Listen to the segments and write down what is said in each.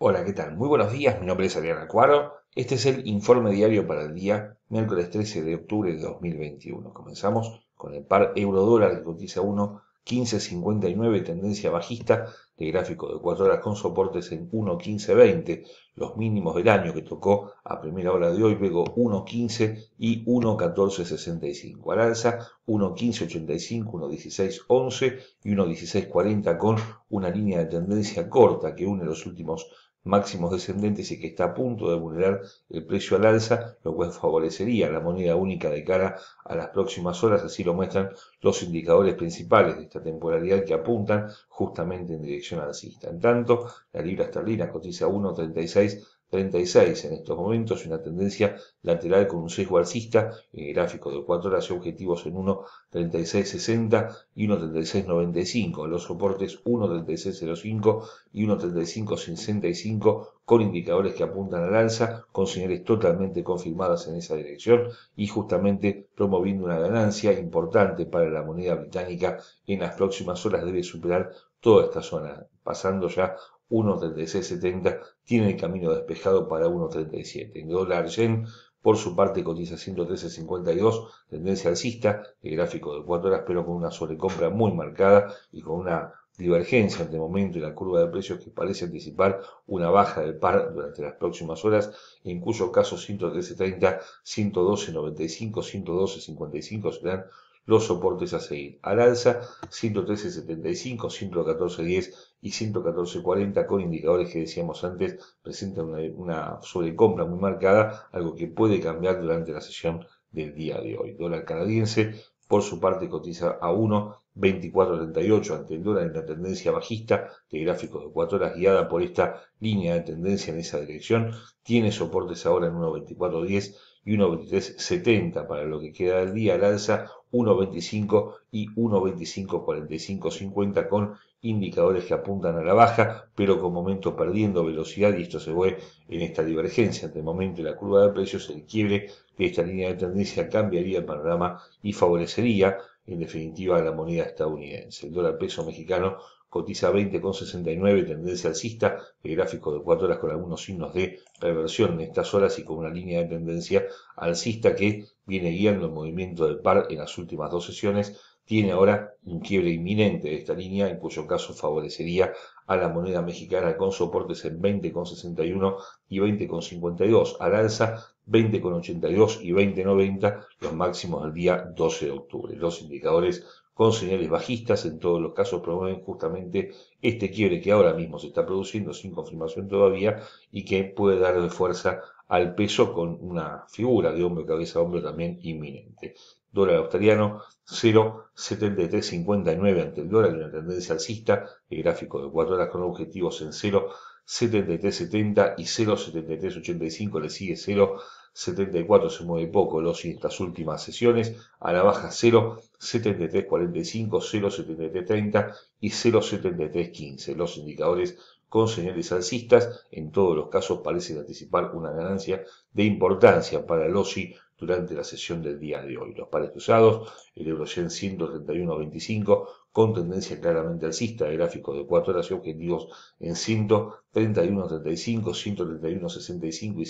Hola, ¿qué tal? Muy buenos días, mi nombre es Adriana Cuaro. Este es el informe diario para el día miércoles 13 de octubre de 2021. Comenzamos con el par euro-dólar que cotiza 1.1559, tendencia bajista de gráfico de 4 horas con soportes en 1.1520, los mínimos del año que tocó a primera hora de hoy, luego 1.15 y 1.1465. Al alza 1.1585, 1.1611 y 1.1640 con una línea de tendencia corta que une los últimos máximos descendentes y que está a punto de vulnerar el precio al alza, lo cual favorecería la moneda única de cara a las próximas horas, así lo muestran los indicadores principales de esta temporalidad que apuntan justamente en dirección alcista. En tanto, la libra esterlina cotiza 1.36 36 en estos momentos, una tendencia lateral con un sesgo alcista en gráfico de 4 horas y objetivos en 1.3660 y 1.3695, los soportes 1.3605 y 1.3565 con indicadores que apuntan al alza, con señales totalmente confirmadas en esa dirección y justamente promoviendo una ganancia importante para la moneda británica en las próximas horas debe superar toda esta zona, pasando ya 1.3670 tiene el camino despejado para 1.37. En dólar yen, por su parte, cotiza 113.52, tendencia alcista, el gráfico de 4 horas, pero con una sobrecompra muy marcada y con una divergencia de momento en la curva de precios que parece anticipar una baja del par durante las próximas horas, en cuyo caso 113.30, 112.95, 112.55 serán los soportes a seguir. Al alza 113.75, 114.10 y 114.40 con indicadores que decíamos antes presentan una, sobrecompra muy marcada, algo que puede cambiar durante la sesión del día de hoy. Dólar canadiense por su parte cotiza a 1.2438 ante el dólar en la tendencia bajista de gráficos de 4 horas guiada por esta línea de tendencia en esa dirección. Tiene soportes ahora en 1.2410 y 1.2370 para lo que queda del día, al alza 1.25 y 1.2545.50 con indicadores que apuntan a la baja, pero con momentos perdiendo velocidad y esto se ve en esta divergencia De momento la curva de precios, el quiebre de esta línea de tendencia cambiaría el panorama y favorecería en definitiva la moneda estadounidense. El dólar peso mexicano cotiza 20,69, tendencia alcista, el gráfico de 4 horas con algunos signos de reversión en estas horas y con una línea de tendencia alcista que viene guiando el movimiento del par en las últimas dos sesiones, tiene ahora un quiebre inminente de esta línea, en cuyo caso favorecería a la moneda mexicana con soportes en 20,61 y 20,52, al alza 20,82 y 20,90, los máximos del día 12 de octubre. Los indicadores con señales bajistas en todos los casos promueven justamente este quiebre que ahora mismo se está produciendo sin confirmación todavía y que puede darle fuerza al peso con una figura de hombro, cabeza, hombro también inminente dólar australiano 0,7359 ante el dólar, una tendencia alcista, el gráfico de 4 horas con objetivos en 0,7370 y 0,7385 le sigue 0,74, se mueve poco los en estas últimas sesiones, a la baja 0,7345, 0,7330 y 0,7315. Los indicadores con señales alcistas, en todos los casos parecen anticipar una ganancia de importancia para el OSI durante la sesión del día de hoy. Los pares cruzados, el Eurogen 131.25 con tendencia claramente alcista, gráficos de 4 horas y objetivos en 131.35, 131.65 y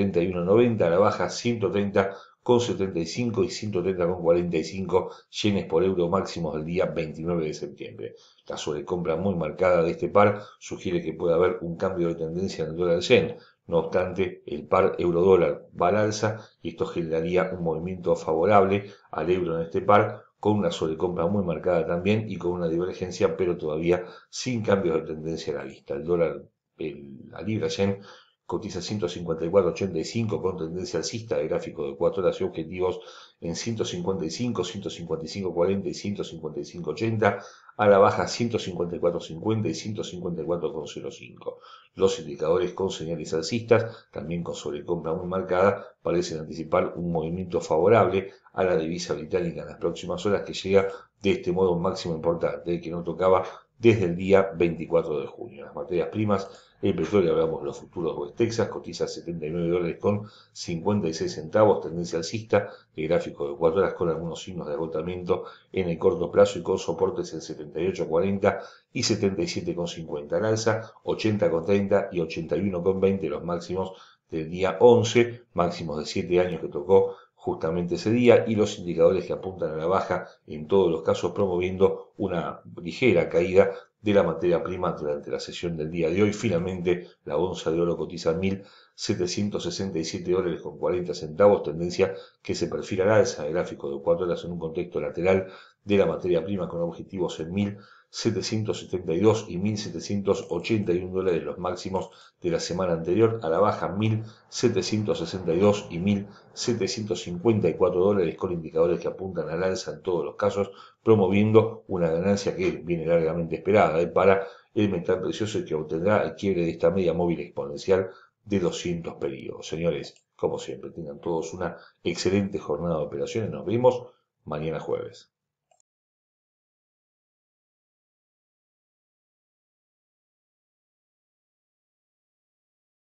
131.90, a la baja 130 con 75 y 130,45 yenes por euro máximos del día 29 de septiembre. La sobrecompra muy marcada de este par sugiere que puede haber un cambio de tendencia en el dólar yen. No obstante, el par euro-dólar balanza y esto generaría un movimiento favorable al euro en este par con una sobrecompra muy marcada también y con una divergencia, pero todavía sin cambios de tendencia en la vista. El dólar, la libra yen cotiza 154.85 con tendencia alcista de gráfico de 4 horas y objetivos en 155, 155.40 y 155.80, a la baja 154.50 y 154.05. Los indicadores con señales alcistas, también con sobrecompra muy marcada, parecen anticipar un movimiento favorable a la divisa británica en las próximas horas que llega de este modo un máximo importante que no tocaba desde el día 24 de junio. Las materias primas, el petróleo, hablamos de los futuros de West Texas, cotiza 79 dólares con 56 centavos, tendencia alcista, de gráfico de 4 horas con algunos signos de agotamiento en el corto plazo y con soportes en 78,40 y 77,50 En alza, 80,30 y 81,20 los máximos del día 11, máximos de 7 años que tocó justamente ese día y los indicadores que apuntan a la baja en todos los casos promoviendo una ligera caída de la materia prima durante la sesión del día de hoy. Finalmente, la onza de oro cotiza 1.767 dólares con 40 centavos, tendencia que se perfila al alza, gráfico de cuatro horas en un contexto lateral de la materia prima con objetivos en 1.000. 772 y 1.781 dólares los máximos de la semana anterior, a la baja 1.762 y 1.754 dólares con indicadores que apuntan la alza en todos los casos, promoviendo una ganancia que viene largamente esperada ¿eh? para el metal precioso que obtendrá el quiebre de esta media móvil exponencial de 200 periodos. Señores, como siempre, tengan todos una excelente jornada de operaciones. Nos vemos mañana jueves.